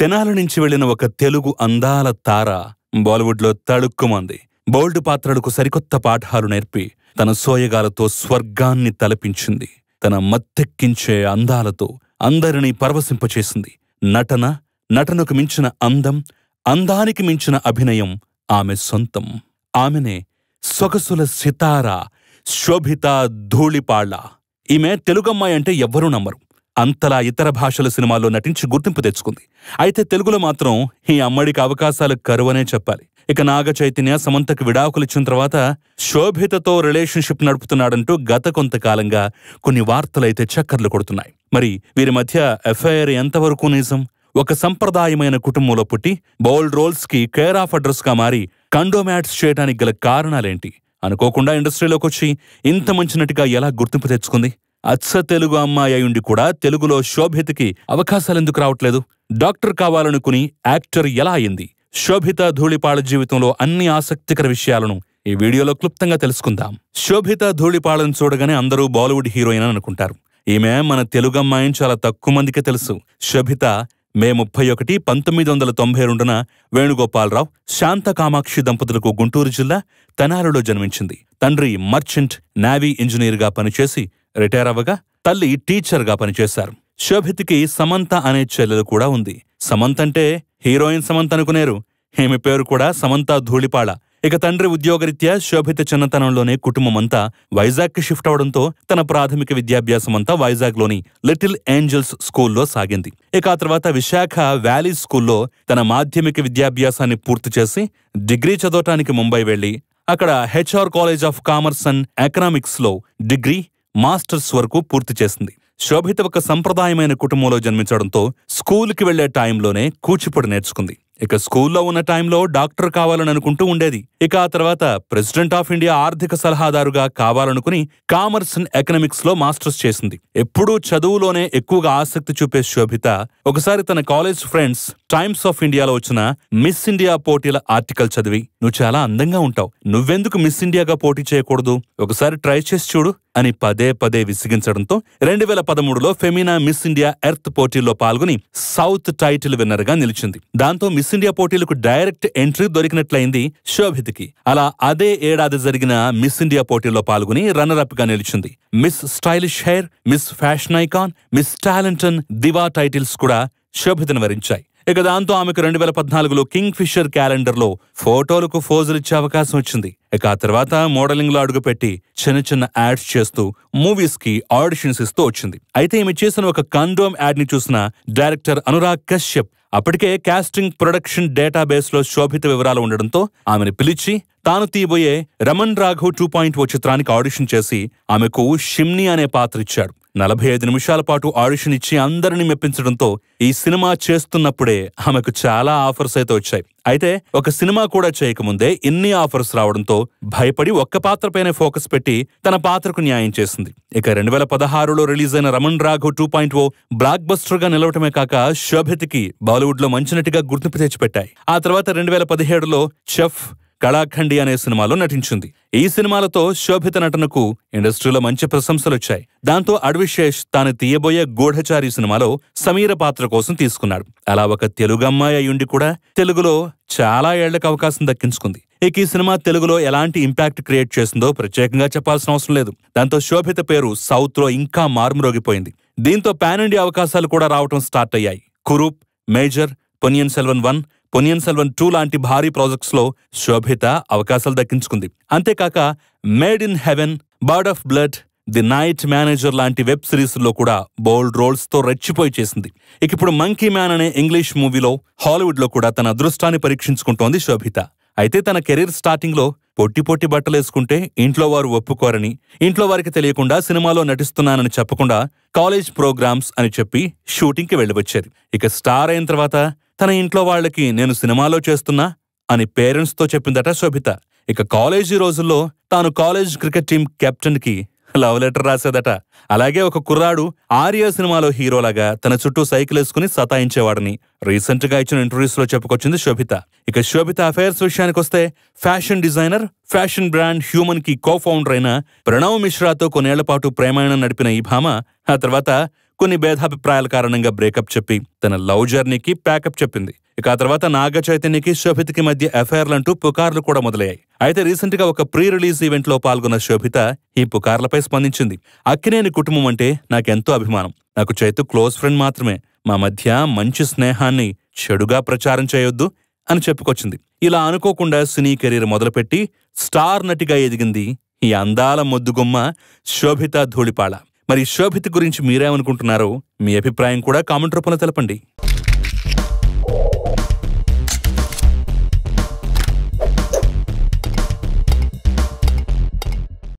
తెనాల నుంచి వెళ్లిన ఒక తెలుగు అందాల తార బాలీవుడ్లో తడుక్కుమంది బోల్డ్ పాత్రలకు సరికొత్త పాఠాలు నేర్పి తన సోయగాలతో స్వర్గాన్ని తలపించింది తన మత్తెక్కించే అందాలతో అందరినీ పరవశింపచేసింది నటన నటనకు మించిన అందం అందానికి మించిన అభినయం ఆమె సొంతం ఆమెనే సొగసుల సితార శోభిత ధూళిపాళ్ళ ఈమె తెలుగమ్మాయి అంటే ఎవ్వరూ నమ్మరు అంతలా ఇతర భాషల సినిమాల్లో నటించి గుర్తింపు తెచ్చుకుంది అయితే తెలుగులో మాత్రం ఈ అమ్మడికి అవకాశాలు కరువనే చెప్పాలి ఇక నాగ చైతన్య సమంతకు విడాకులిచ్చిన తర్వాత శోభితతో రిలేషన్షిప్ నడుపుతున్నాడంటూ గత కొంతకాలంగా కొన్ని వార్తలైతే చక్కర్లు కొడుతున్నాయి మరి వీరి మధ్య ఎఫ్ఐఆర్ ఎంతవరకు నిజం ఒక సంప్రదాయమైన కుటుంబంలో పుట్టి బౌల్డ్ రోల్స్కి కేర్ ఆఫ్ అడ్రస్గా మారి కండోమాట్స్ చేయడానికి గల కారణాలేంటి అనుకోకుండా ఇండస్ట్రీలోకి వచ్చి ఇంత మంచి నటిగా ఎలా గుర్తింపు తెచ్చుకుంది అచ్చ తెలుగు అమ్మాయి అయ్యుండి కూడా తెలుగులో శోభితకి అవకాశాలెందుకు రావట్లేదు డాక్టర్ కావాలనుకుని యాక్టర్ ఎలా అయింది శోభిత ధూళిపాళ జీవితంలో అన్ని ఆసక్తికర విషయాలను ఈ వీడియోలో క్లుప్తంగా తెలుసుకుందాం శోభిత ధూళిపాళను చూడగానే అందరూ బాలీవుడ్ హీరోయిన్ అని అనుకుంటారు ఈమె మన తెలుగు అమ్మాయిని చాలా తక్కువ మందికే తెలుసు శోభిత మే ముప్పై ఒకటి పంతొమ్మిది వందల తొంభై రెండున వేణుగోపాలరావు శాంత కామాక్షి దంపతులకు గుంటూరు జిల్లా తెనాలిలో జన్మించింది తండ్రి మర్చెంట్ నావీ ఇంజనీర్గా పనిచేసి రిటైర్ అవ్వగా తల్లి టీచర్గా పనిచేశారు శోభిత్కి సమంత అనే చెల్లెలు కూడా ఉంది సమంత అంటే హీరోయిన్ సమంత అనుకునేరు ఈమె పేరు కూడా సమంత ధూళిపాళ ఇక తండ్రి ఉద్యోగరీత్యా శోభిత చిన్నతనంలోనే కుటుంబమంతా వైజాగ్కి షిఫ్ట్ అవడంతో తన ప్రాథమిక విద్యాభ్యాసమంతా వైజాగ్లోని లిటిల్ ఏంజల్స్ స్కూల్లో సాగింది ఇక ఆ తర్వాత విశాఖ వ్యాలీ స్కూల్లో తన మాధ్యమిక విద్యాభ్యాసాన్ని పూర్తి చేసి డిగ్రీ చదవటానికి ముంబై వెళ్లి అక్కడ HR college of commerce and ఎకనామిక్స్లో డిగ్రీ మాస్టర్స్ వరకు పూర్తి చేసింది శోభిత ఒక సంప్రదాయమైన కుటుంబంలో జన్మించడంతో స్కూల్కి వెళ్లే టైంలోనే కూచిపూడి నేర్చుకుంది ఇక స్కూల్లో ఉన్న టైంలో డాక్టర్ కావాలని అనుకుంటూ ఉండేది ఇక ఆ తర్వాత ప్రెసిడెంట్ ఆఫ్ ఇండియా ఆర్థిక సలహాదారుగా కావాలనుకుని కామర్స్ అండ్ ఎకనమిక్స్ లో మాస్టర్స్ చేసింది ఎప్పుడూ చదువులోనే ఎక్కువగా ఆసక్తి చూపే శోభిత ఒకసారి తన కాలేజ్ ఫ్రెండ్స్ టైమ్స్ ఆఫ్ ఇండియాలో వచ్చిన మిస్ ఇండియా పోటీల ఆర్టికల్ చదివి నువ్వు చాలా అందంగా ఉంటావు నువ్వెందుకు మిస్ ఇండియాగా పోటీ చేయకూడదు ఒకసారి ట్రై చేసి చూడు అని పదే పదే విసిగించడంతో రెండు వేల పదమూడులో ఫెమినా మిస్ ఇండియా ఎర్త్ పోటీల్లో పాల్గొని సౌత్ టైటిల్ విన్నర్ గా నిలిచింది దాంతో మిస్ ఇండియా పోటీలకు డైరెక్ట్ ఎంట్రీ దొరికినట్లయింది శోభిత్కి అలా అదే ఏడాది జరిగిన మిస్ ఇండియా పోటీల్లో పాల్గొని రన్నర్అప్ గా నిలిచింది Miss stylish hair Miss fashion icon Miss talented diva titles కూడా శోభితను వరించాయి ఇక దాంతో ఆమెకు రెండు వేల పద్నాలుగులో కింగ్ ఫిషర్ క్యాలెండర్లో ఫోటోలకు ఫోజులు ఇచ్చే అవకాశం వచ్చింది ఇక ఆ తర్వాత మోడలింగ్లో అడుగుపెట్టి చిన్న చిన్న యాడ్స్ చేస్తూ మూవీస్కి ఆడిషన్స్ ఇస్తూ వచ్చింది అయితే ఈమె చేసిన ఒక కండోమ్ యాడ్ని చూసిన డైరెక్టర్ అనురాగ్ కశ్యప్ అప్పటికే కాస్టింగ్ ప్రొడక్షన్ డేటాబేస్లో శోభిత వివరాలు ఉండడంతో ఆమెను పిలిచి తాను తీయబోయే Raman Raghav two point O చిత్రానికి ఆడిషన్ చేసి ఆమెకు షిమ్ని అనే పాత్ర ఇచ్చాడు నలభై ఐదు నిమిషాల పాటు ఆడిషన్ ఇచ్చి అందరినీ మెప్పించడంతో ఈ సినిమా చేస్తున్నప్పుడే ఆమెకు చాలా ఆఫర్స్ అయితే వచ్చాయి అయితే ఒక సినిమా కూడా చేయకముందే ఇన్ని ఆఫర్స్ రావడంతో భయపడి ఒక్క పాత్రపైనే ఫోకస్ పెట్టి తన పాత్రకు న్యాయం చేసింది ఇక రెండు వేల పదహారులో రిలీజ్ అయిన Raman Raghav two point O బ్లాక్ బస్టర్గా నిలవటమే కాక శోభిత్కి బాలీవుడ్లో మంచి నటిగా గుర్తింపు తెచ్చిపెట్టాయి ఆ తర్వాత రెండు వేల పదిహేడులో చెఫ్ కళాఖండి అనే సినిమాలో నటించింది ఈ సినిమాలతో శోభిత నటనకు ఇండస్ట్రీలో మంచి ప్రశంసలొచ్చాయి దాంతో అడ్విశేష్ తాను తీయబోయే గూఢచారి సినిమాలో సమీర పాత్ర కోసం తీసుకున్నాడు అలా ఒక తెలుగు అమ్మాయి అయ్యుండి కూడా తెలుగులో చాలా ఏళ్లకు అవకాశం దక్కించుకుంది ఇక ఈ సినిమా తెలుగులో ఎలాంటి ఇంపాక్ట్ క్రియేట్ చేసిందో ప్రత్యేకంగా చెప్పాల్సిన అవసరం లేదు దాంతో శోభిత పేరు లో ఇంకా మారుమ్రోగిపోయింది దీంతో పాన్ ఇండియా అవకాశాలు కూడా రావటం స్టార్ట్ అయ్యాయి Kurup major Ponniyin Selvan one Ponniyin Selvan two లాంటి భారీ ప్రాజెక్ట్స్లో శోభిత అవకాశాలు దక్కించుకుంది అంతేకాక made in heaven bard of blood the night manager లాంటి వెబ్ సిరీస్లో కూడా బోల్డ్ రోల్స్తో రెచ్చిపోయి చేసింది ఇక ఇప్పుడు మంకీ మ్యాన్ అనే ఇంగ్లీష్ మూవీలో హాలీవుడ్లో కూడా తన అదృష్టాన్ని పరీక్షించుకుంటోంది శోభిత అయితే తన కెరీర్ స్టార్టింగ్లో పొట్టి పొట్టి బట్టలేసుకుంటే ఇంట్లో వారు ఒప్పుకోరని ఇంట్లో వారికి తెలియకుండా సినిమాలో నటిస్తున్నానని చెప్పకుండా కాలేజ్ ప్రోగ్రామ్స్ అని చెప్పి షూటింగ్కి వెళ్ళివచ్చేది ఇక స్టార్ అయిన తర్వాత తన ఇంట్లో వాళ్ళకి నేను సినిమాలో చేస్తున్నా అని పేరెంట్స్తో చెప్పిందట శోభిత ఇక కాలేజీ రోజుల్లో తాను కాలేజ్ క్రికెట్ టీం కెప్టెన్కి లవ్ లెటర్ రాసేదట అలాగే ఒక కుర్రాడు ఆర్య సినిమాలో హీరోలాగా తన చుట్టూ సైకిల్ వేసుకుని సతాయించేవాడని రీసెంట్గా ఇచ్చిన ఇంటర్వ్యూస్లో చెప్పుకొచ్చింది శోభిత ఇక శోభిత అఫైర్స్ విషయానికి వస్తే fashion designer fashion brand Huemn కి కో ఫౌండర్ అయిన ప్రణవ్ మిశ్రాతో కొన్నేళ్ల పాటు ప్రేమాయణం నడిపిన ఈ భామ ఆ తర్వాత కొన్ని భేదాభిప్రాయాల కారణంగా బ్రేకప్ చెప్పి తన లవ్ జర్నీకి ప్యాకప్ చెప్పింది ఇక ఆ తర్వాత నాగ చైతన్యకి శోభిత్కి మధ్య ఎఫ్ఐఆర్లంటూ పుకార్లు కూడా మొదలయ్యాయి అయితే రీసెంట్ గా ఒక ప్రీ రిలీజ్ ఈవెంట్లో పాల్గొన్న శోభిత ఈ పుకార్లపై స్పందించింది అక్కినేని కుటుంబం అంటే నాకెంతో అభిమానం నాకు చైతు క్లోజ్ ఫ్రెండ్ మాత్రమే మా మధ్య మంచి స్నేహాన్ని చెడుగా ప్రచారం చేయొద్దు అని చెప్పుకొచ్చింది ఇలా అనుకోకుండా సినీ కెరీర్ మొదలుపెట్టి స్టార్ నటిగా ఎదిగింది ఈ అందాల మొద్దుగుమ్మ శోభిత ధూళిపాళ మరి శోభిత్ గురించి మీరేమనుకుంటున్నారో మీ అభిప్రాయం కూడా కామెంట్ రూపంలో తెలపండి